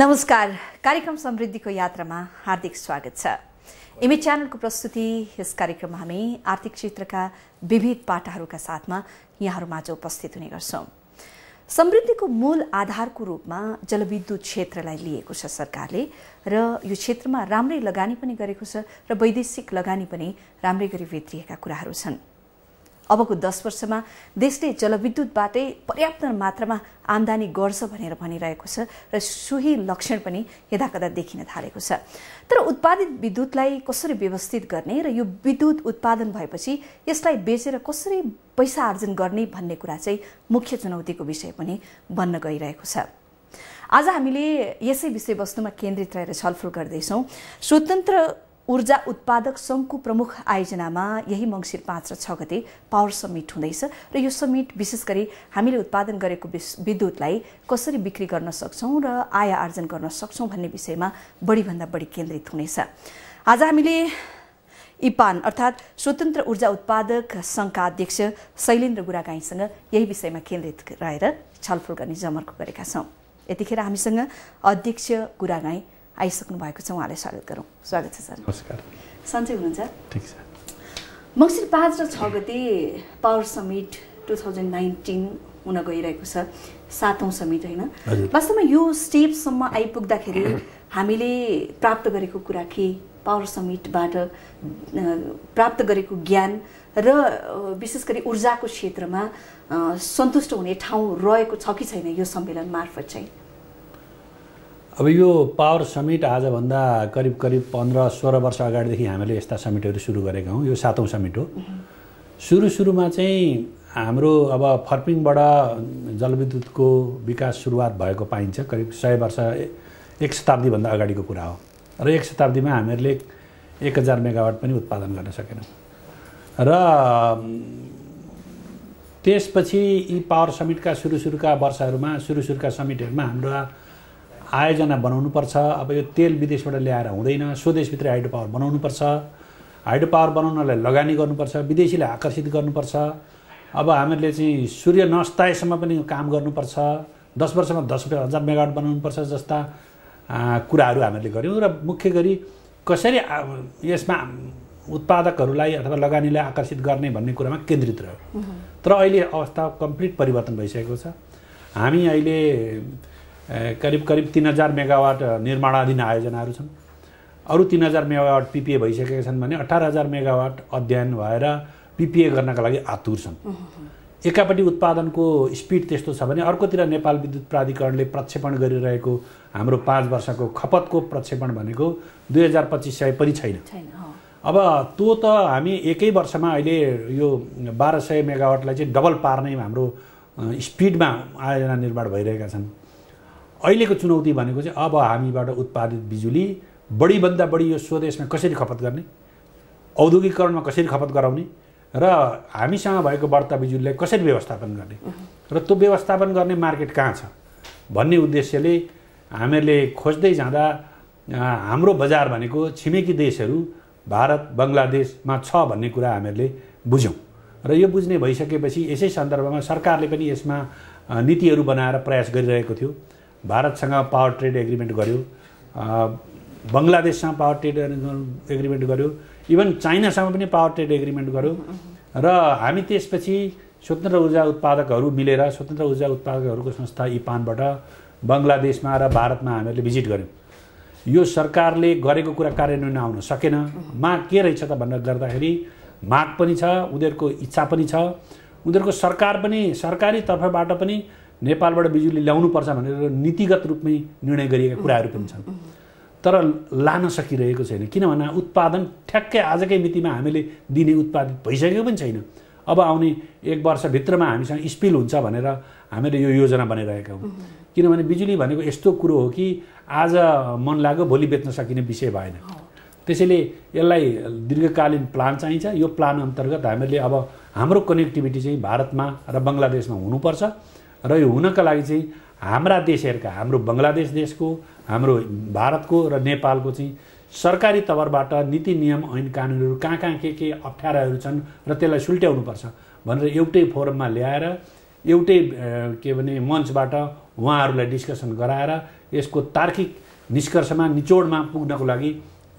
नमस्कार कार्यक्रम समृद्धिको यात्रामा हार्दिक स्वागत छ इमी च्यानलको प्रस्तुति यस कार्यक्रममा हामी आर्थिक क्षेत्रका विविध पाटाहरूका साथमा यहाँहरूमाझ उपस्थित हुने गर्छौँ समृद्धिको मूल आधारको रूपमा जलविद्युत क्षेत्रलाई लिएको छ सरकारले र यो क्षेत्रमा राम्रै लगानी पनि गरेको छ र वैदेशिक लगानी पनि राम्रै गरी भित्रिएका कुराहरू छन् अबको दस वर्षमा देशले जलविद्युतबाटै पर्याप्त मात्रामा आम्दानी गर्छ भनेर भनिरहेको छ र सोही लक्षण पनि यदाकदा देखिन थालेको छ तर उत्पादित विद्युतलाई कसरी व्यवस्थित गर्ने र यो विद्युत उत्पादन भएपछि यसलाई बेचेर कसरी पैसा आर्जन गर्ने भन्ने कुरा चाहिँ मुख्य चुनौतीको विषय पनि बन्न गइरहेको छ आज हामीले यसै विषयवस्तुमा केन्द्रित रहेर छलफल गर्दैछौँ स्वतन्त्र ऊर्जा उत्पादक सङ्घको प्रमुख आयोजनामा यही मङ्सिर पाँच र छ गते पावर समिट हुँदैछ र यो समिट विशेष गरी हामीले उत्पादन गरेको विद्युतलाई कसरी बिक्री गर्न सक्छौँ र आय आर्जन गर्न सक्छौँ भन्ने विषयमा बढीभन्दा बढी केन्द्रित हुनेछ आज हामीले इपान अर्थात् स्वतन्त्र ऊर्जा उत्पादक सङ्घका अध्यक्ष शैलेन्द्र गुरागाईसँग यही विषयमा केन्द्रित रहेर छलफल गर्ने जमर्को गरेका छौँ यतिखेर हामीसँग अध्यक्ष गुरागाई आइसक्नु भएको छ उहाँलाई स्वागत गरौँ स्वागत छ सर नमस्कार सन्चै हुनुहुन्छ ठिक छ मङ्सिर पाँच र छ गते power summit two thousand nineteen हुन गइरहेको छ सातौँ समिट होइन वास्तवमा यो स्टेपसम्म आइपुग्दाखेरि हामीले प्राप्त गरेको कुरा के पावर समिटबाट प्राप्त गरेको ज्ञान र विशेष गरी ऊर्जाको क्षेत्रमा सन्तुष्ट हुने ठाउँ रहेको छ कि छैन यो सम्मेलन मार्फत चाहिँ अब यो पावर समिट आजभन्दा करिब करिब पन्ध्र सोह्र वर्ष अगाडिदेखि हामीले यस्ता समिटहरू सुरु गरेका हौँ यो सातौँ समिट हो सुरु सुरुमा चाहिँ हाम्रो अब फर्पिङबाट जलविद्युतको विकास सुरुवात भएको पाइन्छ करिब सय वर्ष एक शताब्दीभन्दा अगाडिको कुरा हो र एक शताब्दीमा हामीहरूले एक हजार मेगावाट पनि उत्पादन गर्न सकेनौँ र त्यसपछि यी पावर समिटका सुरु सुरुका वर्षहरूमा सुरु सुरुका समिटहरूमा हाम्रा आयोजना बनाउनुपर्छ अब यो तेल विदेशबाट ल्याएर हुँदैन स्वदेशभित्र हाइड्रो पावर बनाउनुपर्छ हाइड्रो पावर बनाउनलाई लगानी गर्नुपर्छ विदेशीलाई आकर्षित गर्नुपर्छ अब हामीहरूले चाहिँ सूर्य नस्ताएसम्म पनि काम गर्नुपर्छ दस वर्षमा दस हजार मेगावाट बनाउनुपर्छ जस्ता कुराहरू हामीले गऱ्यौँ र मुख्य गरी कसरी यसमा उत्पादकहरूलाई अथवा लगानीलाई आकर्षित गर्ने भन्ने कुरामा केन्द्रित रह्यो तर अहिले अवस्था कम्प्लिट परिवर्तन भइसकेको छ हामी अहिले करिब करिब तिन हजार मेगावाट निर्माणाधीन आयोजनाहरू छन् अरू तिन हजार मेगावाट पिपिए भइसकेका छन् भने अठार हजार मेगावाट अध्ययन भएर पिपिए गर्नका लागि आतुर छन् एकापट्टि उत्पादनको स्पिड त्यस्तो छ भने अर्कोतिर नेपाल विद्युत प्राधिकरणले प्रक्षेपण गरिरहेको हाम्रो पाँच वर्षको खपतको प्रक्षेपण भनेको दुई हजार पच्चिस सय पनि छैन अब त्यो त हामी एकै वर्षमा अहिले यो बाह्र सय मेगावाटलाई चाहिँ डबल पार्ने हाम्रो स्पिडमा आयोजना निर्माण भइरहेका छन् अहिलेको चुनौती भनेको चाहिँ अब हामीबाट उत्पादित बिजुली बढीभन्दा बढी यो स्वदेशमा कसरी खपत गर्ने औद्योगिकरणमा कसरी खपत गराउने र हामीसँग भएको बढ्ता बिजुलीलाई कसरी व्यवस्थापन गर्ने र त्यो व्यवस्थापन गर्ने मार्केट कहाँ छ भन्ने उद्देश्यले हामीहरूले खोज्दै जाँदा हाम्रो बजार भनेको छिमेकी देशहरू भारत बङ्गलादेशमा छ भन्ने कुरा हामीहरूले बुझ्यौँ र यो बुझ्ने भइसकेपछि यसै सन्दर्भमा सरकारले पनि यसमा नीतिहरू बनाएर प्रयास गरिरहेको थियो भारतसँग पावर ट्रेड एग्रिमेन्ट गर्यो बङ्गलादेशसँग पावर ट्रेड एग्रिमेन्ट गर्यो इभन चाइनासँग पनि पावर ट्रेड एग्रिमेन्ट गर्यो र हामी त्यसपछि स्वतन्त्र ऊर्जा उत्पादकहरू मिलेर स्वतन्त्र ऊर्जा उत्पादकहरूको संस्था इपानबाट बङ्गलादेशमा र भारतमा हामीहरूले भिजिट गऱ्यौँ यो सरकारले गरेको कुरा कार्यान्वयन आउन सकेन माग के रहेछ त भनेर गर्दाखेरि माग पनि छ उनीहरूको इच्छा पनि छ उनीहरूको सरकार पनि सरकारी तर्फबाट पनि नेपालबाट बिजुली ल्याउनुपर्छ भनेर नीतिगत रूपमै निर्णय गरिएका कुराहरू पनि छन् तर लान सकिरहेको छैन किनभने उत्पादन ठ्याक्कै आजकै मितिमा हामीले दिने उत्पादित भइसकेको पनि छैन अब आउने एक वर्षभित्रमा हामीसँग स्पिल हुन्छ भनेर हामीले यो योजना बनाइरहेका हौँ किनभने बिजुली भनेको यस्तो कुरो हो कि आज मन लाग्यो भोलि बेच्न सकिने विषय भएन त्यसैले यसलाई दीर्घकालीन प्लान चाहिन्छ यो प्लान अन्तर्गत हामीले अब हाम्रो कनेक्टिभिटी चाहिँ भारतमा र बङ्गलादेशमा हुनुपर्छ र यो हुनका लागि चाहिँ हाम्रा देशहरूका हाम्रो बङ्गलादेश देशको हाम्रो भारतको र नेपालको चाहिँ सरकारी तवरबाट नीति नियम ऐन कानुनहरू कहाँ कहाँ के के अप्ठ्याराहरू छन् र त्यसलाई सुल्ट्याउनुपर्छ भनेर एउटै फोरममा ल्याएर एउटै के भने मञ्चबाट उहाँहरूलाई डिस्कसन गराएर यसको तार्किक निष्कर्षमा निचोडमा पुग्नको लागि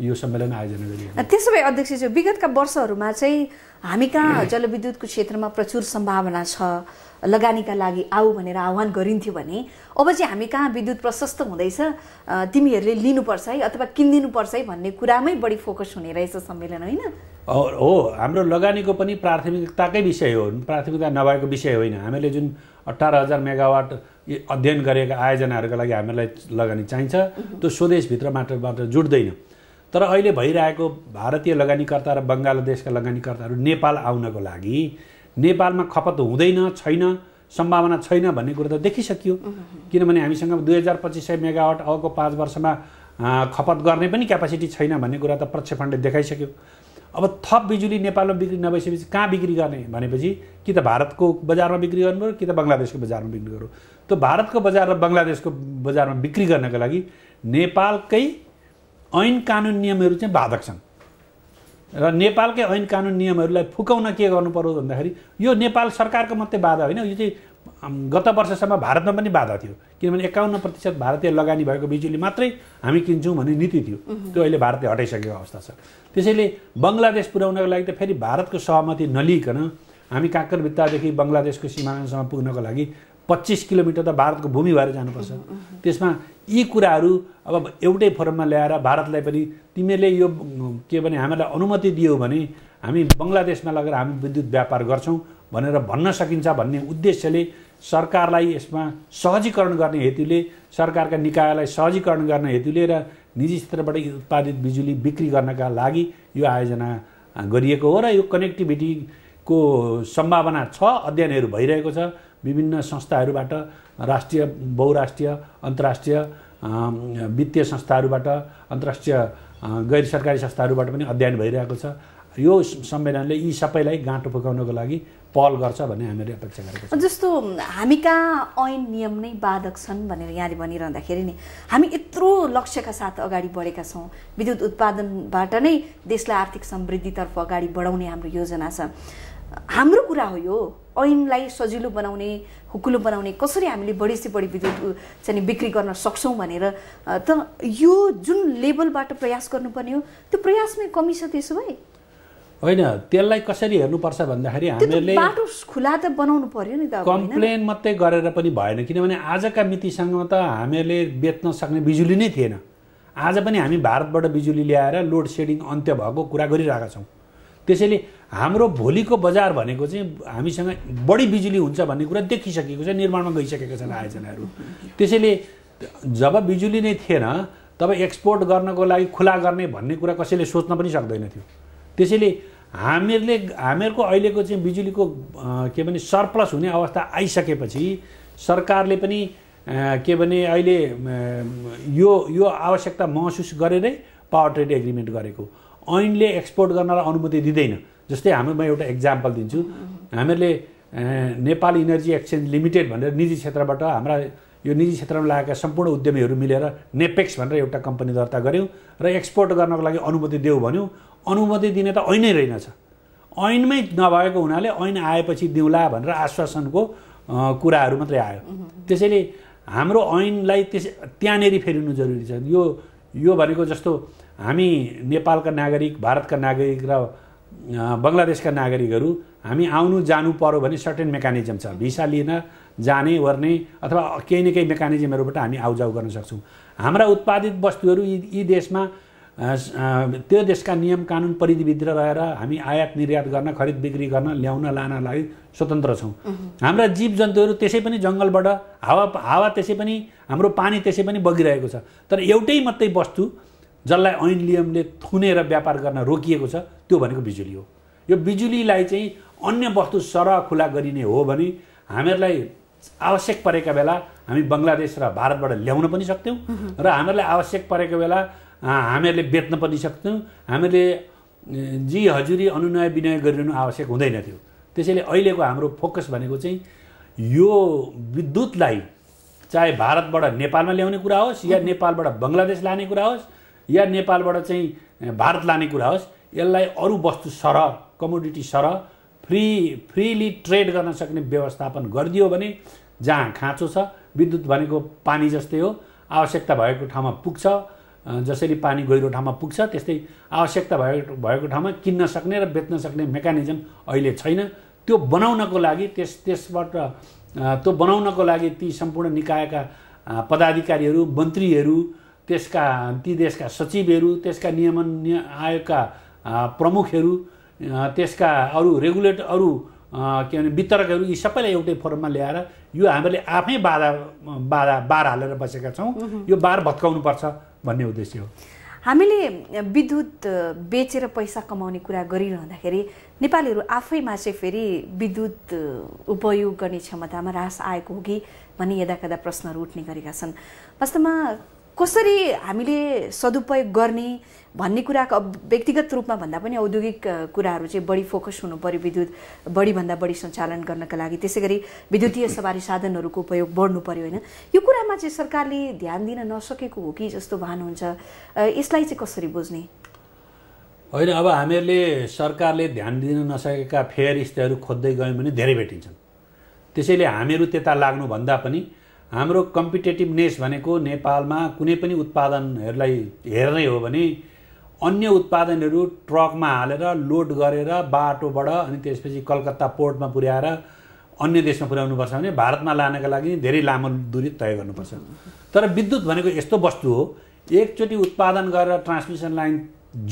यो सम्मेलन आयोजना गरिएको त्यसो भए अध्यक्षज्यू विगतका वर्षहरूमा चाहिँ हामी कहाँ जलविद्युतको क्षेत्रमा प्रचुर सम्भावना छ लगानीका लागि आऊ भनेर आह्वान गरिन्थ्यो भने अब चाहिँ हामी कहाँ विद्युत प्रशस्त हुँदैछ तिमीहरूले लिनुपर्छ है अथवा किनिदिनुपर्छ है भन्ने कुरामै बढी फोकस हुने रहेछ सम्मेलन होइन हो हाम्रो लगानीको पनि प्राथमिकताकै विषय हो प्राथमिकता नभएको विषय होइन हामीले जुन अठार हजार मेगावाट अध्ययन गरेका आयोजनाहरूको लागि हामीलाई लगानी चाहिन्छ त्यो स्वदेशभित्र मात्र मात्र जुट्दैन तर अहिले भइरहेको भारतीय लगानीकर्ता र बङ्गलादेशका लगानीकर्ताहरू नेपाल आउनको लागि नेपालमा खपत हुँदैन छैन सम्भावना छैन भन्ने कुरो त देखिसकियो किनभने हामीसँग दुई हजार पच्चिस सय मेगावाट अबको पाँच वर्षमा खपत गर्ने पनि क्यापासिटी छैन भन्ने कुरा त प्रक्षेपणले देखाइसक्यो अब थप बिजुली नेपालमा बिक्री नभइसकेपछि कहाँ बिक्री गर्ने भनेपछि कि त भारतको बजारमा बिक्री गर्नु कि त बङ्गलादेशको बजारमा बिक्री गर्नु त भारतको बजार र बङ्गलादेशको बजारमा बिक्री गर्नको लागि नेपालकै ऐन कानुन नियमहरू चाहिँ बाधक छन् र नेपालकै ऐन कानुन नियमहरूलाई फुकाउन के गर्नु पर्यो भन्दाखेरि यो नेपाल सरकारको मात्रै बाधा होइन यो चाहिँ गत वर्षसम्म भारतमा पनि बाधा थियो किनभने एकाउन्न प्रतिशत भारतीय लगानी भएको बिजुली मात्रै हामी किन्छौँ भन्ने नीति थियो त्यो अहिले भारतले हटाइसकेको अवस्था छ त्यसैले बङ्गलादेश पुर्याउनको लागि त फेरि भारतको सहमति नलिइकन हामी भित्तादेखि बङ्गलादेशको सिमानासम्म पुग्नको लागि पच्चिस किलोमिटर त भारतको भूमि भएर जानुपर्छ त्यसमा यी कुराहरू अब एउटै फोरममा ल्याएर भारतलाई पनि तिमीहरूले यो के भने हामीलाई अनुमति दियो भने हामी बङ्गलादेशमा लगेर हामी विद्युत व्यापार गर्छौँ भनेर भन्न सकिन्छ भन्ने उद्देश्यले सरकारलाई यसमा सहजीकरण गर्ने हेतुले सरकारका निकायलाई सहजीकरण गर्ने हेतुले र निजी क्षेत्रबाट उत्पादित बिजुली बिक्री गर्नका लागि यो आयोजना गरिएको हो र यो कनेक्टिभिटीको सम्भावना छ अध्ययनहरू भइरहेको छ विभिन्न संस्थाहरूबाट राष्ट्रिय बहुराष्ट्रिय अन्तर्राष्ट्रिय वित्तीय संस्थाहरूबाट अन्तर्राष्ट्रिय गैर सरकारी संस्थाहरूबाट पनि अध्ययन भइरहेको छ यो सम्मेलनले यी सबैलाई गाँटो पुकाउनको लागि पहल गर्छ भन्ने हामीले अपेक्षा गरेको छौँ जस्तो हामी कहाँ ऐन नियम नै बाधक छन् भनेर यहाँले भनिरहँदाखेरि नि हामी यत्रो लक्ष्यका साथ अगाडि बढेका छौँ विद्युत उत्पादनबाट नै देशलाई आर्थिक समृद्धितर्फ अगाडि बढाउने हाम्रो योजना छ हाम्रो कुरा हो यो ऐनलाई सजिलो बनाउने हुकुलो बनाउने कसरी हामीले बढी से बढी विद्युत चाहिँ बिक्री गर्न सक्छौँ भनेर त यो जुन लेभलबाट प्रयास गर्नुपर्ने हो त्यो प्रयासमै कमी छ त्यसो भए होइन त्यसलाई कसरी हेर्नुपर्छ भन्दाखेरि हामीले बाटो खुला त बनाउनु पर्यो नि त कम्प्लेन मात्रै गरेर पनि भएन किनभने आजका मितिसँग त हामीहरूले बेच्न सक्ने बिजुली नै थिएन आज पनि हामी भारतबाट बिजुली ल्याएर लोड सेडिङ अन्त्य भएको कुरा गरिरहेका छौँ त्यसैले हाम्रो भोलिको बजार भनेको चाहिँ हामीसँग बढी बिजुली हुन्छ भन्ने कुरा देखिसकेको छ निर्माणमा गइसकेका छन् आयोजनाहरू त्यसैले जब बिजुली नै थिएन तब एक्सपोर्ट गर्नको लागि खुला गर्ने भन्ने कुरा कसैले सोच्न पनि सक्दैन थियो त्यसैले हामीहरूले हामीहरूको अहिलेको चाहिँ बिजुलीको के भने सरप्लस हुने अवस्था आइसकेपछि सरकारले पनि के भने अहिले यो यो आवश्यकता महसुस गरेरै पावर ट्रेड एग्रिमेन्ट गरेको ऐनले एक्सपोर्ट गर्नलाई अनुमति दिँदैन जस्तै हाम्रो म एउटा इक्जाम्पल दिन्छु हामीहरूले नेपाल इनर्जी एक्सचेन्ज लिमिटेड भनेर निजी क्षेत्रबाट हाम्रा यो निजी क्षेत्रमा लागेका सम्पूर्ण उद्यमीहरू मिलेर नेपेक्स भनेर एउटा कम्पनी दर्ता गऱ्यौँ र एक्सपोर्ट गर्नको लागि अनुमति देऊ भन्यौँ अनुमति दिने त ऐनै रहेनछ ऐनमै नभएको हुनाले ऐन आएपछि दिउँला भनेर आश्वासनको कुराहरू मात्रै आयो त्यसैले हाम्रो ऐनलाई त्यस त्यहाँनिर फेरिनु जरुरी छ यो यो भनेको जस्तो हामी नेपालका नागरिक भारतका नागरिक र बङ्गलादेशका नागरिकहरू हामी आउनु जानु पर्यो भने सर्टेन मेकानिजम छ भिसा लिन जाने ओर्ने अथवा केही न केही मेकानिजमहरूबाट हामी आउजाउ गर्न सक्छौँ हाम्रा उत्पादित वस्तुहरू यी यी देशमा त्यो देशका नियम कानुन परिधिभित्र रहेर हामी आयात निर्यात गर्न खरिद बिक्री गर्न ल्याउन लागि स्वतन्त्र छौँ हाम्रा जीव जन्तुहरू त्यसै पनि जङ्गलबाट हावा हावा त्यसै पनि हाम्रो पानी त्यसै पनि बगिरहेको छ तर एउटै मात्रै वस्तु जसलाई ऐन नियमले थुनेर व्यापार गर्न रोकिएको छ त्यो भनेको बिजुली हो यो बिजुलीलाई चाहिँ अन्य वस्तु सरह खुला गरिने हो भने हामीहरूलाई आवश्यक परेका बेला हामी बङ्गलादेश र भारतबाट ल्याउन पनि सक्थ्यौँ र हामीहरूलाई आवश्यक परेको बेला हामीहरूले बेच्न पनि सक्थ्यौँ हामीहरूले जी हजुरी अनुनय विनय गरिरहनु आवश्यक हुँदैन थियो त्यसैले अहिलेको हाम्रो फोकस भनेको चाहिँ यो विद्युतलाई चाहे भारतबाट नेपालमा ल्याउने कुरा होस् या नेपालबाट बङ्गलादेश लाने कुरा होस् या नेपालबाट चाहिँ भारत लाने कुरा होस् यसलाई अरू वस्तु सरह कमोडिटी सरह फ्री फ्रिली ट्रेड गर्न सक्ने व्यवस्थापन गरिदियो भने जहाँ खाँचो छ विद्युत भनेको पानी जस्तै हो आवश्यकता भएको ठाउँमा पुग्छ जसरी पानी गहिरो ठाउँमा पुग्छ त्यस्तै आवश्यकता भएको भएको ठाउँमा किन्न सक्ने र बेच्न सक्ने मेकानिजम अहिले छैन त्यो बनाउनको लागि त्यस त्यसबाट त्यो बनाउनको लागि ती सम्पूर्ण निकायका पदाधिकारीहरू मन्त्रीहरू त्यसका ती देशका सचिवहरू त्यसका नियमन आयोगका प्रमुखहरू त्यसका अरू रेगुलेट अरू के भने वितरकहरू यी सबैलाई एउटै फोरममा ल्याएर यो हामीले आफै बाधा बाधा बार हालेर बसेका छौँ यो बार भत्काउनुपर्छ भन्ने उद्देश्य हो हामीले विद्युत बेचेर पैसा कमाउने कुरा गरिरहँदाखेरि नेपालीहरू आफैमा चाहिँ फेरि विद्युत उपयोग गर्ने क्षमतामा रास आएको हो कि भन्ने यदा कदा प्रश्नहरू उठ्ने गरेका छन् वास्तवमा कसरी हामीले सदुपयोग गर्ने भन्ने कुराको व्यक्तिगत रूपमा भन्दा पनि औद्योगिक कुराहरू चाहिँ बढी फोकस हुनु पऱ्यो विद्युत बढीभन्दा बढी सञ्चालन गर्नका लागि त्यसै गरी विद्युतीय सवारी साधनहरूको उपयोग बढ्नु पऱ्यो होइन यो कुरामा चाहिँ सरकारले ध्यान दिन नसकेको हो कि जस्तो भान हुन्छ यसलाई चाहिँ कसरी बुझ्ने होइन अब हामीहरूले सरकारले ध्यान दिन नसकेका फेयर यस्ताहरू खोज्दै गयौँ भने धेरै भेटिन्छन् त्यसैले हामीहरू त्यता लाग्नुभन्दा पनि हाम्रो कम्पिटेटिभनेस भनेको नेपालमा कुनै पनि उत्पादनहरूलाई हेर्ने हो भने अन्य उत्पादनहरू ट्रकमा हालेर लोड गरेर बाटोबाट अनि त्यसपछि कलकत्ता पोर्टमा पुर्याएर अन्य देशमा पुर्याउनुपर्छ भने भारतमा लानका लागि धेरै लामो दूरी तय गर्नुपर्छ तर विद्युत भनेको यस्तो वस्तु हो एकचोटि उत्पादन गरेर ट्रान्समिसन लाइन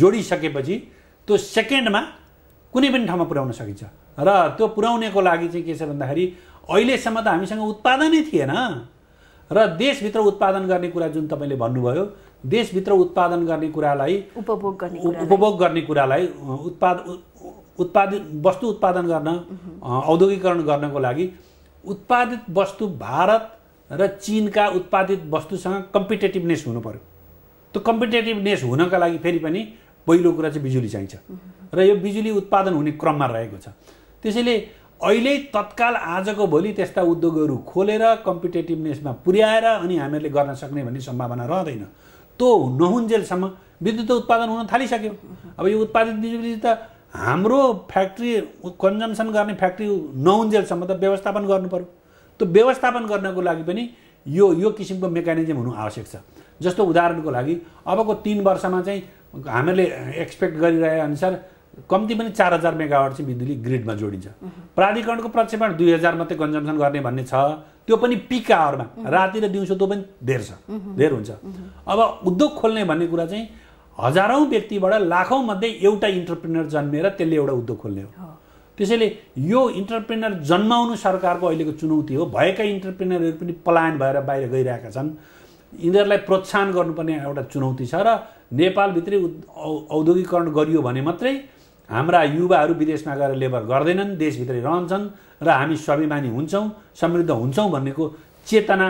जोडिसकेपछि त्यो सेकेन्डमा कुनै पनि ठाउँमा पुर्याउन सकिन्छ र त्यो पुर्याउनेको लागि चाहिँ के छ भन्दाखेरि अहिलेसम्म त हामीसँग उत्पादनै थिएन र देशभित्र उत्पादन गर्ने कुरा जुन तपाईँले भन्नुभयो देशभित्र उत्पादन गर्ने कुरालाई उपभोग गर्ने उपभोग गर्ने कुरालाई उत्पाद उत्पादित वस्तु उत्पादन गर्न औद्योगिकरण गर्नको लागि उत्पादित वस्तु भारत र चिनका उत्पादित वस्तुसँग कम्पिटेटिभनेस हुनु पर्यो त्यो कम्पिटेटिभनेस हुनका लागि फेरि पनि पहिलो कुरा चाहिँ बिजुली चाहिन्छ र यो बिजुली उत्पादन हुने क्रममा रहेको छ त्यसैले अहिले तत्काल आजको भोलि त्यस्ता उद्योगहरू खोलेर कम्पिटेटिभनेसमा पुर्याएर अनि हामीहरूले गर्न सक्ने भन्ने सम्भावना रहँदैन त्यो नहुन्जेलसम्म विद्युत उत्पादन हुन थालिसक्यो अब यो उत्पादन बिजुली त हाम्रो फ्याक्ट्री कन्जम्सन गर्ने फ्याक्ट्री नहुन्जेलसम्म त व्यवस्थापन गर्नु पऱ्यो त्यो व्यवस्थापन गर्नको लागि पनि यो यो किसिमको मेकानिजम हुनु आवश्यक छ जस्तो उदाहरणको लागि अबको तिन वर्षमा चाहिँ हामीहरूले एक्सपेक्ट गरिरहे अनुसार कम्ती पनि चार हजार मेगावाट चाहिँ बिजुली ग्रिडमा जोडिन्छ प्राधिकरणको प्रक्षेपण दुई हजार मात्रै कन्जम्सन गर्ने भन्ने छ त्यो पनि पिक आवरमा राति र दिउँसो त्यो पनि धेर छ धेर हुन्छ अब उद्योग खोल्ने भन्ने कुरा चाहिँ हजारौँ व्यक्तिबाट लाखौँ मध्ये एउटा इन्टरप्रिनर जन्मेर त्यसले एउटा उद्योग खोल्ने हो त्यसैले यो इन्टरप्रिनर जन्माउनु सरकारको अहिलेको चुनौती हो भएका इन्टरप्रिनरहरू पनि पलायन भएर बाहिर गइरहेका छन् यिनीहरूलाई प्रोत्साहन गर्नुपर्ने एउटा चुनौती छ र नेपालभित्रै औद्योगिकरण गरियो भने मात्रै हाम्रा युवाहरू विदेशमा गएर लेबर गर्दैनन् देशभित्रै रहन्छन् र हामी स्वाभिमानी हुन्छौँ समृद्ध हुन्छौँ भन्नेको चेतना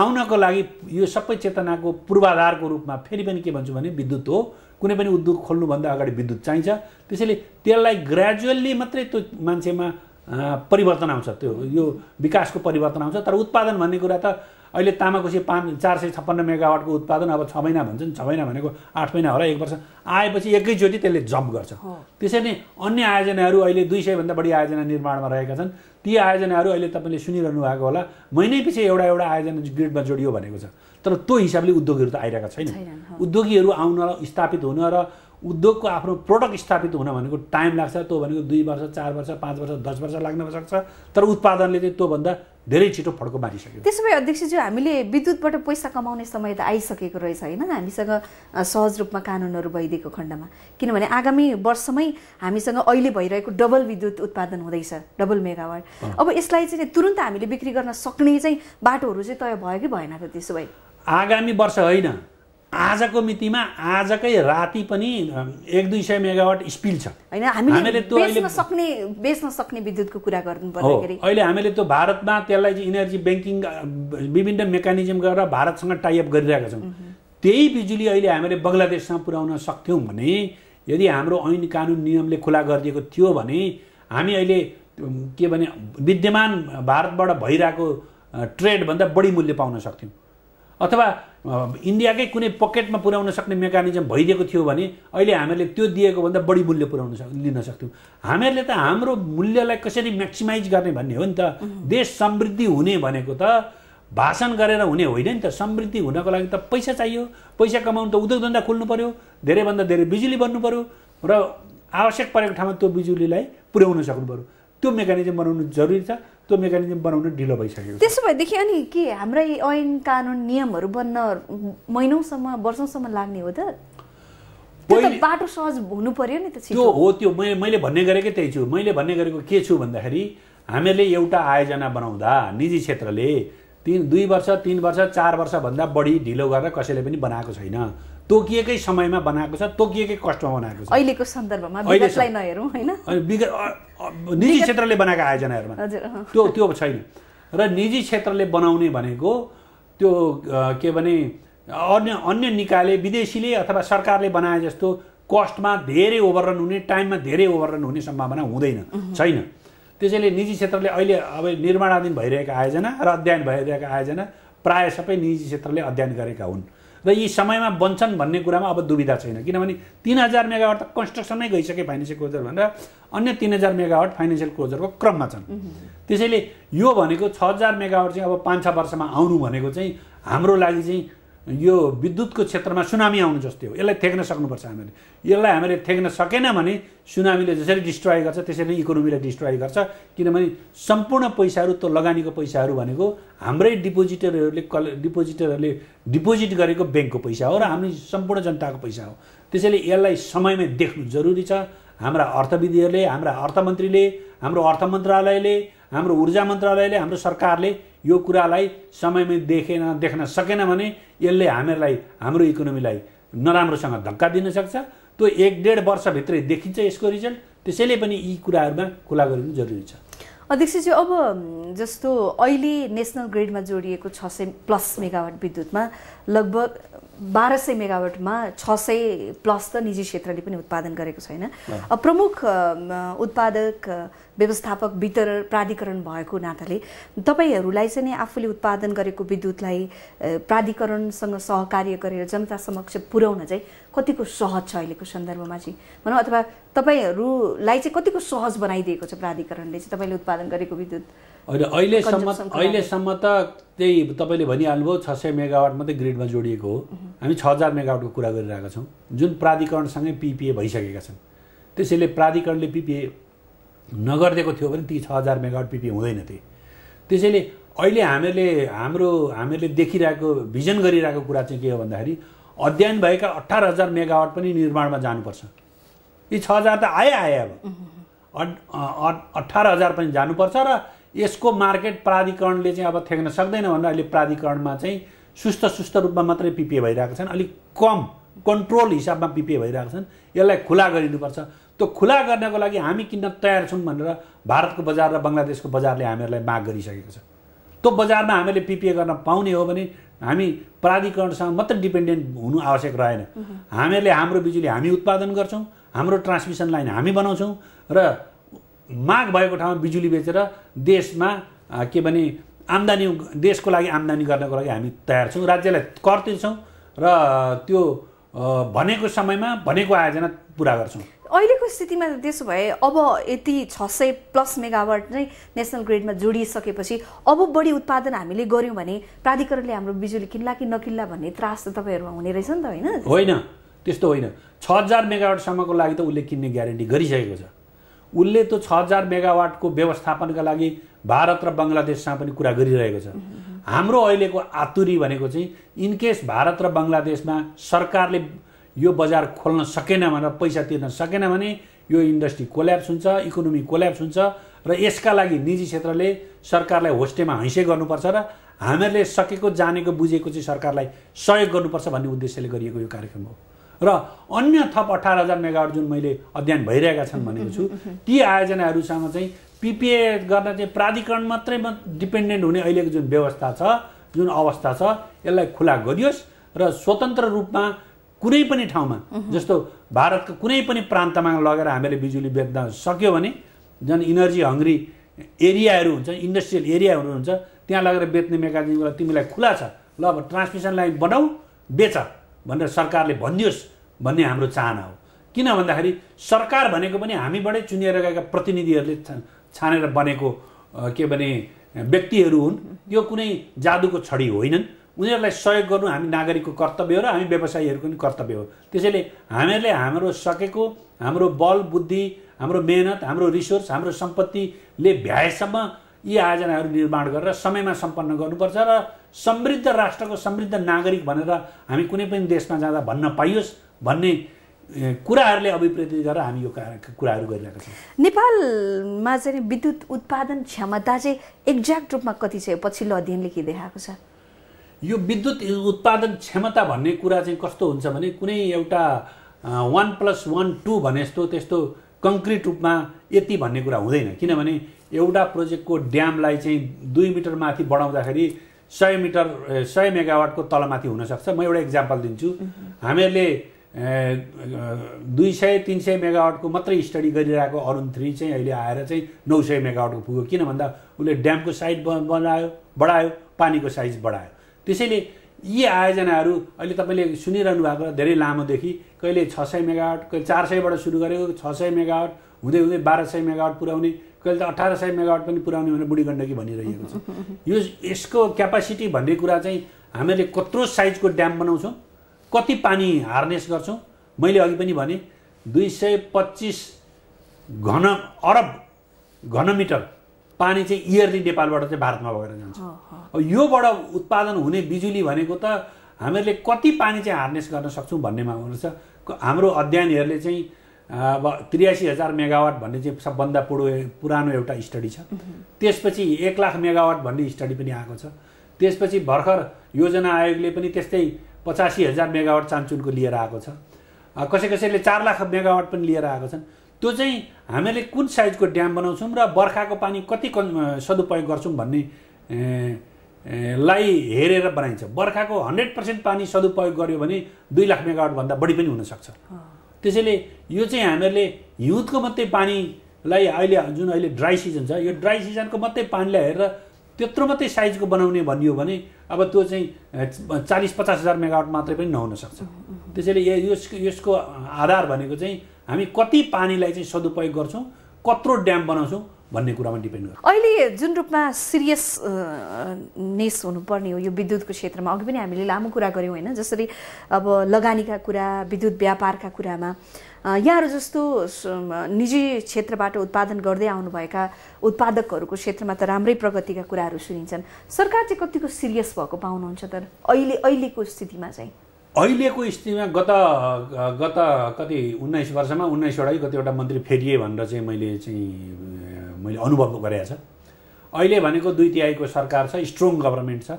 आउनको लागि यो सबै चेतनाको पूर्वाधारको रूपमा फेरि पनि के भन्छु भने विद्युत हो कुनै पनि उद्योग खोल्नुभन्दा अगाडि विद्युत चाहिन्छ त्यसैले त्यसलाई ग्रेजुअल्ली मात्रै त्यो मान्छेमा परिवर्तन आउँछ त्यो यो विकासको परिवर्तन आउँछ तर उत्पादन भन्ने कुरा त अहिले तामाकोसी पाँच चार सय छप्पन्न मेगावाटको उत्पादन अब छ महिना भन्छन् छ महिना भनेको आठ महिना होला एक वर्ष आएपछि एकैचोटि त्यसले जम्प गर्छ त्यसरी नै अन्य आयोजनाहरू अहिले दुई सयभन्दा बढी आयोजना निर्माणमा रहेका छन् ती आयोजनाहरू अहिले तपाईँले सुनिरहनु भएको होला महिनै पछि एउटा एउटा आयोजना ग्रिडमा जोडियो भनेको छ तर त्यो हिसाबले उद्योगहरू त आइरहेका छैन उद्योगीहरू आउन स्थापित हुन र उद्योगको आफ्नो प्रोडक्ट स्थापित हुन भनेको टाइम लाग्छ त्यो भनेको दुई वर्ष चार वर्ष पाँच वर्ष दस वर्ष लाग्न सक्छ तर उत्पादनले चाहिँ त्योभन्दा धेरै छिटो फड्को मारिसक्यो त्यसो भए अध्यक्षज्यू हामीले विद्युतबाट पैसा कमाउने समय त आइसकेको रहेछ होइन हामीसँग सहज रूपमा कानुनहरू भइदिएको खण्डमा किनभने आगामी वर्षमै हामीसँग अहिले भइरहेको डबल विद्युत उत्पादन हुँदैछ डबल मेगावाट अब यसलाई चाहिँ तुरन्त हामीले बिक्री गर्न सक्ने चाहिँ बाटोहरू चाहिँ तय भयो कि भएन त त्यसो भए आगामी वर्ष होइन आजको मितिमा आजकै राति पनि एक दुई सय मेगावाट स्पिल छ हामीले अहिले हामीले त्यो भारतमा त्यसलाई चाहिँ इनर्जी ब्याङ्किङ विभिन्न मेकानिजम गरेर भारतसँग टाइअप गरिरहेका छौँ त्यही बिजुली अहिले हामीले बङ्गलादेशसँग पुर्याउन सक्थ्यौँ भने यदि हाम्रो ऐन कानुन नियमले खुला गरिदिएको थियो भने हामी अहिले के भने विद्यमान भारतबाट भइरहेको ट्रेडभन्दा बढी मूल्य पाउन सक्थ्यौँ अथवा इन्डियाकै कुनै पकेटमा पुर्याउन सक्ने मेकानिजम भइदिएको थियो भने अहिले हामीहरूले त्यो दिएको भन्दा बढी मूल्य पुर्याउन सक् लिन सक्थ्यौँ हामीहरूले त हाम्रो मूल्यलाई कसरी म्याक्सिमाइज गर्ने भन्ने हो नि त देश समृद्धि हुने भनेको त भाषण गरेर हुने होइन नि त समृद्धि हुनको लागि त पैसा चाहियो पैसा कमाउनु त उद्योग धन्दा खोल्नु पऱ्यो धेरैभन्दा धेरै बिजुली बन्नु पऱ्यो र आवश्यक परेको ठाउँमा त्यो बिजुलीलाई पुर्याउन सक्नु पऱ्यो त्यो मेकानिजम बनाउनु जरुरी छ त्यो मेकानिजम बनाउन ढिलो भइसक्यो त्यसो भएदेखि अनि के हाम्रै ऐन कानुन नियमहरू बन्न महिनौसम्म वर्षौँसम्म लाग्ने हो त बाटो सहज हुनु पर्यो नि त त्यो हो त्यो मैले भन्ने गरेकै त्यही छु मैले भन्ने गरेको के छु भन्दाखेरि हामीले एउटा आयोजना बनाउँदा निजी क्षेत्रले तिन दुई वर्ष तिन वर्ष चार वर्षभन्दा बढी ढिलो गरेर कसैले पनि बनाएको छैन तोकिएकै समयमा बनाएको छ तोकिएकै कष्टमा बनाएको छ अहिलेको सन्दर्भमा विगतलाई नहेरौँ होइन निजी क्षेत्रले बनाएका आयोजनाहरूमा त्यो त्यो छैन र निजी क्षेत्रले बनाउने भनेको त्यो के भने अन्य अन्य निकायले विदेशीले अथवा सरकारले बनाए जस्तो कस्टमा धेरै ओभररन हुने टाइममा धेरै ओभररन हुने सम्भावना हुँदैन छैन त्यसैले निजी क्षेत्रले अहिले अब निर्माणाधीन भइरहेका आयोजना र अध्ययन भइरहेका आयोजना प्रायः सबै निजी क्षेत्रले अध्ययन गरेका हुन् र यी समयमा बन्छन् भन्ने कुरामा अब दुविधा छैन किनभने तिन हजार मेगावाट त कन्स्ट्रक्सनमै गइसके फाइनेन्सियल क्लोजर भनेर अन्य तिन हजार मेगावाट फाइनेन्सियल क्लोजरको क्रममा छन् त्यसैले यो भनेको छ हजार मेगावाट चाहिँ अब पाँच छ वर्षमा आउनु भनेको चाहिँ हाम्रो लागि चाहिँ यो विद्युतको क्षेत्रमा सुनामी आउनु जस्तै हो यसलाई थ्याक्न सक्नुपर्छ हामीले यसलाई हामीले थ्याक्न सकेन भने सुनामीले जसरी डिस्ट्रोय गर्छ त्यसरी इकोनोमीलाई डिस्ट्रोय गर्छ किनभने सम्पूर्ण पैसाहरू त्यो लगानीको पैसाहरू भनेको हाम्रै डिपोजिटरहरूले कल डिपोजिटरहरूले डिपोजिट गरेको ब्याङ्कको पैसा हो र हामी सम्पूर्ण जनताको पैसा हो त्यसैले यसलाई समयमै देख्नु जरुरी छ हाम्रा अर्थविधिहरूले हाम्रा अर्थमन्त्रीले हाम्रो अर्थ मन्त्रालयले हाम्रो ऊर्जा मन्त्रालयले हाम्रो सरकारले यो कुरालाई समयमै देखेन देख्न सकेन भने यसले हामीहरूलाई हाम्रो इकोनोमीलाई नराम्रोसँग धक्का दिन सक्छ त्यो एक डेढ वर्षभित्रै देखिन्छ यसको रिजल्ट त्यसैले पनि यी कुराहरूमा खुला गरिनु जरुरी छ अध्यक्षज्यू अब जस्तो अहिले नेसनल ग्रिडमा जोडिएको छ सय प्लस मेगावाट विद्युतमा लगभग बाह्र सय मेगावाटमा छ सय प्लस त निजी क्षेत्रले पनि उत्पादन गरेको छैन प्रमुख उत्पादक व्यवस्थापक वितरण प्राधिकरण भएको नाताले तपाईँहरूलाई चाहिँ नि आफूले उत्पादन गरेको विद्युतलाई प्राधिकरणसँग सहकार्य गरेर जनता समक्ष पुर्याउन चाहिँ कतिको सहज छ अहिलेको सन्दर्भमा चाहिँ भनौँ अथवा तपाईँहरूलाई चाहिँ कतिको सहज बनाइदिएको छ प्राधिकरणले चाहिँ तपाईँले उत्पादन गरेको विद्युत होइन अहिलेसम्म अहिलेसम्म त त्यही तपाईँले भनिहाल्नुभयो छ सय मेगावाट मात्रै ग्रिडमा जोडिएको हो हामी छ हजार मेगावाटको कुरा गरिरहेका छौँ जुन प्राधिकरणसँगै पिपिए भइसकेका छन् त्यसैले प्राधिकरणले पिपिए नगरिदिएको थियो भने ती छ हजार मेगावट पिपी हुँदैन थिए त्यसैले अहिले हामीहरूले हाम्रो हामीहरूले देखिरहेको भिजन गरिरहेको कुरा चाहिँ के हो भन्दाखेरि अध्ययन भएका अठार हजार मेगावाट पनि निर्माणमा जानुपर्छ यी छ हजार त आए आए अब अठार हजार पनि जानुपर्छ र यसको मार्केट प्राधिकरणले चाहिँ अब थ्याक्न सक्दैन भनेर अहिले प्राधिकरणमा चाहिँ सुस्त सुस्त रूपमा मात्रै पिपिए भइरहेका छन् अलिक कम कन्ट्रोल हिसाबमा पिपिए भइरहेका छन् यसलाई खुला गरिनुपर्छ त्यो खुला गर्नको लागि हामी किन्न तयार छौँ भनेर भारतको बजार र बङ्गलादेशको बजारले हामीहरूलाई माग गरिसकेको छ त्यो बजारमा हामीले पिपिए गर्न पाउने हो भने हामी प्राधिकरणसँग मात्र डिपेन्डेन्ट हुनु आवश्यक रहेन हामीहरूले हाम्रो बिजुली हामी उत्पादन गर्छौँ हाम्रो ट्रान्समिसन लाइन हामी बनाउँछौँ र माग भएको ठाउँमा बिजुली बेचेर देशमा के भने आम्दानी देशको लागि आम्दानी गर्नको लागि हामी तयार छौँ राज्यलाई कर तिर्छौँ र त्यो भनेको समयमा भनेको आयोजना पुरा गर्छौँ अहिलेको स्थितिमा त्यसो भए अब यति छ सय प्लस मेगावाट नै नेसनल ग्रिडमा जोडिसकेपछि अब बढी उत्पादन हामीले गऱ्यौँ भने प्राधिकरणले हाम्रो बिजुली किन्ला कि नकिन्ला भन्ने त्रास त तपाईँहरूमा हुने रहेछ नि त होइन होइन त्यस्तो होइन छ हजार मेगावाटसम्मको लागि त उसले किन्ने ग्यारेन्टी गरिसकेको छ उसले त छ हजार मेगावाटको व्यवस्थापनका लागि भारत र बङ्गलादेशसँग पनि कुरा गरिरहेको छ हाम्रो अहिलेको आतुरी भनेको चाहिँ इनकेस भारत र बङ्गलादेशमा सरकारले यो बजार खोल्न सकेन भनेर पैसा तिर्न सकेन भने यो इन्डस्ट्री कोल्याप्स हुन्छ इकोनोमी कोल्याप्स हुन्छ र यसका लागि निजी क्षेत्रले सरकारलाई होस्टेमा हैसे गर्नुपर्छ र हामीहरूले सकेको जानेको बुझेको चाहिँ सरकारलाई सहयोग गर्नुपर्छ भन्ने उद्देश्यले गरिएको यो कार्यक्रम हो र अन्य थप अठार हजार मेगावाट जुन मैले अध्ययन भइरहेका छन् भनेको छु ती आयोजनाहरूसँग चाहिँ पिपिए गर्न चाहिँ प्राधिकरण मात्रै डिपेन्डेन्ट हुने अहिलेको जुन व्यवस्था छ जुन अवस्था छ यसलाई खुला गरियोस् र स्वतन्त्र रूपमा कुनै पनि ठाउँमा जस्तो भारतको कुनै पनि प्रान्तमा लगेर हामीले बिजुली बेच्न सक्यो भने जुन इनर्जी हङ्ग्री एरियाहरू हुन्छ इन्डस्ट्रियल एरियाहरू हुन्छ त्यहाँ लगेर बेच्ने मेकानिजमलाई तिमीलाई खुला छ ल अब ट्रान्समिसन लाइन बनाऊ बेच भनेर सरकारले भनिदियोस् भन्ने हाम्रो चाहना हो किन भन्दाखेरि सरकार भनेको पनि हामीबाटै चुनिएर गएका प्रतिनिधिहरूले छानेर बनेको के भने व्यक्तिहरू हुन् यो कुनै जादुको छडी होइनन् उनीहरूलाई सहयोग गर्नु हामी नागरिकको कर्तव्य हो र हामी व्यवसायीहरूको पनि कर्तव्य हो त्यसैले हामीहरूले हाम्रो सकेको हाम्रो बल बुद्धि हाम्रो मेहनत हाम्रो रिसोर्स हाम्रो सम्पत्तिले भ्याएसम्म यी आयोजनाहरू निर्माण गरेर समयमा सम्पन्न गर्नुपर्छ र समृद्ध राष्ट्रको समृद्ध नागरिक भनेर हामी कुनै पनि देशमा जाँदा भन्न पाइयोस् भन्ने कुराहरूले अभिप्रेत गरेर हामी यो कुराहरू गरिरहेका छौँ नेपालमा चाहिँ विद्युत उत्पादन क्षमता चाहिँ एक्ज्याक्ट रूपमा कति चाहिँ पछिल्लो अध्ययनले के देखाएको छ यो विद्युत उत्पादन क्षमता भन्ने कुरा चाहिँ कस्तो हुन्छ भने कुनै एउटा वान प्लस वान टू भने जस्तो त्यस्तो कङ्क्रिट रूपमा यति भन्ने कुरा हुँदैन किनभने एउटा प्रोजेक्टको ड्यामलाई चाहिँ दुई मिटर माथि बढाउँदाखेरि सय मिटर सय मेगावाटको तलमाथि हुनसक्छ म एउटा इक्जाम्पल दिन्छु हामीहरूले दुई सय तिन सय मेगावाटको मात्रै स्टडी गरिरहेको अरुण थ्री चाहिँ अहिले आएर चाहिँ नौ सय मेगावाटको पुग्यो किन भन्दा उसले ड्यामको साइज बनायो बढायो पानीको साइज बढायो त्यसैले यी आयोजनाहरू अहिले तपाईँले सुनिरहनु भएको धेरै लामोदेखि कहिले छ सय मेगावट कहिले चार सयबाट सुरु गरेको छ सय मेगावट हुँदै हुँदै बाह्र सय मेगावट पुऱ्याउने कहिले त अठार सय मेगावट पनि पुऱ्याउने भनेर बुढी गण्डकी भनिरहेको छ यो यसको क्यापासिटी भन्ने कुरा चाहिँ हामीले कत्रो साइजको ड्याम बनाउँछौँ कति पानी हार्नेस गर्छौँ मैले अघि पनि भने दुई सय पच्चिस घन अरब घनमिटर पानी चाहिँ इयरली नेपालबाट चाहिँ भारतमा भएर जान्छ योबाट उत्पादन हुने बिजुली भनेको त हामीहरूले कति पानी चाहिँ हार्नेस गर्न सक्छौँ भन्नेमा हुन्छ हाम्रो अध्ययनहरूले चाहिँ अब त्रियासी हजार मेगावाट भन्ने चाहिँ सबभन्दा पुरो पुरानो एउटा स्टडी छ त्यसपछि एक लाख मेगावाट भन्ने स्टडी पनि आएको छ त्यसपछि भर्खर योजना आयोगले पनि त्यस्तै पचासी हजार मेगावाट चान्चुनको लिएर आएको छ कसै कसैले चार लाख मेगावाट पनि लिएर आएको छन् त्यो चाहिँ हामीले कुन साइजको ड्याम बनाउँछौँ र बर्खाको पानी कति कन् सदुपयोग गर्छौँ भन्ने लाई हेरेर बनाइन्छ बर्खाको हन्ड्रेड पर्सेन्ट पानी सदुपयोग गर्यो भने दुई लाख मेगावटभन्दा बढी पनि हुनसक्छ त्यसैले यो चाहिँ हामीहरूले हिउँदको मात्रै पानीलाई अहिले जुन अहिले ड्राई सिजन छ यो ड्राई सिजनको मात्रै पानीलाई हेरेर त्यत्रो मात्रै साइजको बनाउने भनियो भने अब त्यो चाहिँ चालिस पचास हजार मेगावाट मात्रै पनि नहुनसक्छ त्यसैले यसको यसको आधार भनेको चाहिँ हामी कति पानीलाई चाहिँ सदुपयोग गर्छौँ कत्रो ड्याम बनाउँछौँ भन्ने कुरामा डिपेन्ड गर्छ अहिले जुन रूपमा सिरियस नेस हुनुपर्ने हो यो विद्युतको क्षेत्रमा अघि पनि हामीले लामो कुरा गऱ्यौँ होइन जसरी अब लगानीका कुरा विद्युत व्यापारका कुरामा यहाँहरू जस्तो निजी क्षेत्रबाट उत्पादन गर्दै आउनुभएका उत्पादकहरूको क्षेत्रमा त राम्रै प्रगतिका कुराहरू सुनिन्छन् सरकार चाहिँ कतिको सिरियस भएको पाउनुहुन्छ तर अहिले अहिलेको स्थितिमा चाहिँ अहिलेको स्थितिमा गत गत कति उन्नाइस वर्षमा उन्नाइसवटै कतिवटा मन्त्री फेरिए भनेर चाहिँ मैले चाहिँ मैले अनुभव गरेको छ अहिले भनेको दुई तिहाईको सरकार छ स्ट्रङ गभर्मेन्ट छ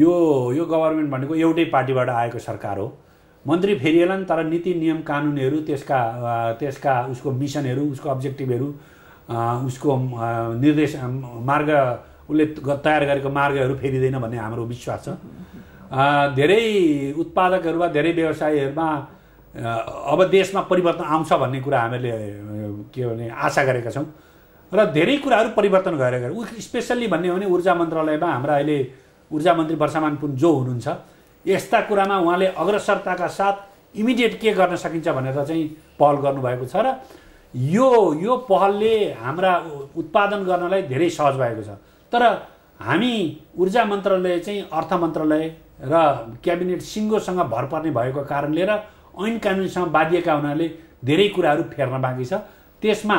यो यो गभर्मेन्ट भनेको एउटै पार्टीबाट आएको सरकार हो मन्त्री फेरिएलान् तर नीति नियम कानुनहरू त्यसका त्यसका उसको मिसनहरू उसको अब्जेक्टिभहरू उसको निर्देश मार्ग उसले तयार गरेको मार्गहरू फेरिँदैन भन्ने हाम्रो विश्वास छ धेरै उत्पादकहरूमा धेरै व्यवसायीहरूमा अब देशमा परिवर्तन आउँछ भन्ने कुरा हामीले के भने आशा गरेका छौँ र धेरै कुराहरू परिवर्तन गएर गरे स्पेसल्ली भन्ने हो भने ऊर्जा मन्त्रालयमा हाम्रा अहिले ऊर्जा मन्त्री वर्षामान पुन जो हुनुहुन्छ यस्ता कुरामा उहाँले अग्रसरताका साथ इमिडिएट के गर्न सकिन्छ भनेर चाहिँ पहल गर्नुभएको छ र यो यो पहलले हाम्रा उत्पादन गर्नलाई धेरै सहज भएको छ तर हामी ऊर्जा मन्त्रालय चाहिँ अर्थ मन्त्रालय र क्याबिनेट सिङ्गोसँग भर पर्ने भएको कारणले र ऐन कानुनसँग बाधिएका हुनाले धेरै कुराहरू फेर्न बाँकी छ त्यसमा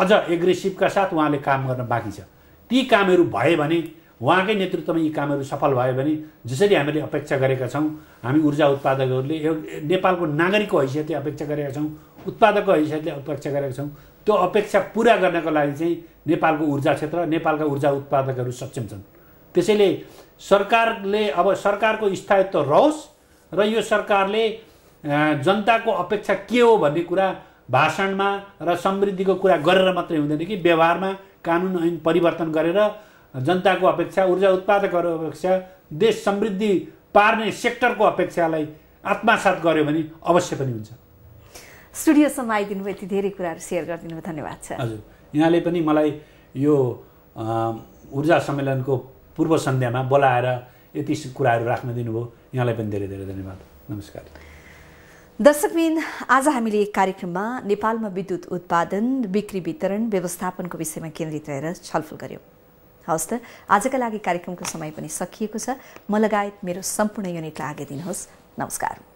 अझ एग्रेसिभका साथ उहाँले काम गर्न बाँकी छ ती कामहरू भए भने उहाँकै नेतृत्वमा यी कामहरू सफल भयो भने जसरी हामीले अपेक्षा गरेका छौँ हामी ऊर्जा उत्पादकहरूले नेपालको नागरिकको हैसियतले अपेक्षा गरेका छौँ उत्पादकको हैसियतले अपेक्षा गरेका छौँ त्यो अपेक्षा पुरा गर्नको लागि चाहिँ नेपालको ऊर्जा क्षेत्र नेपालका ऊर्जा उत्पादकहरू सक्षम छन् त्यसैले सरकारले अब सरकारको स्थायित्व रहोस् र यो सरकारले जनताको अपेक्षा के हो भन्ने कुरा भाषणमा र समृद्धिको कुरा गरेर मात्रै हुँदैन कि व्यवहारमा कानुन ऐन परिवर्तन गरेर जनताको अपेक्षा ऊर्जा उत्पादकहरू अपेक्षा देश समृद्धि पार्ने सेक्टरको अपेक्षालाई आत्मासात गर्यो भने अवश्य पनि हुन्छ स्टुडियोसम्म आइदिनु भयो यति धेरै कुराहरू सेयर गरिदिनु धन्यवाद छ हजुर यहाँले पनि मलाई यो ऊर्जा सम्मेलनको पूर्व सन्ध्यामा बोलाएर यति कुराहरू राख्न दिनुभयो यहाँलाई पनि धेरै धेरै धन्यवाद नमस्कार दर्शकबिन आज हामीले एक कार्यक्रममा नेपालमा विद्युत उत्पादन बिक्री वितरण व्यवस्थापनको विषयमा केन्द्रित रहेर छलफल गऱ्यौँ हवस् त आजका लागि कार्यक्रमको समय पनि सकिएको छ म लगायत मेरो सम्पूर्ण युनिटलाई आगे दिनुहोस् नमस्कार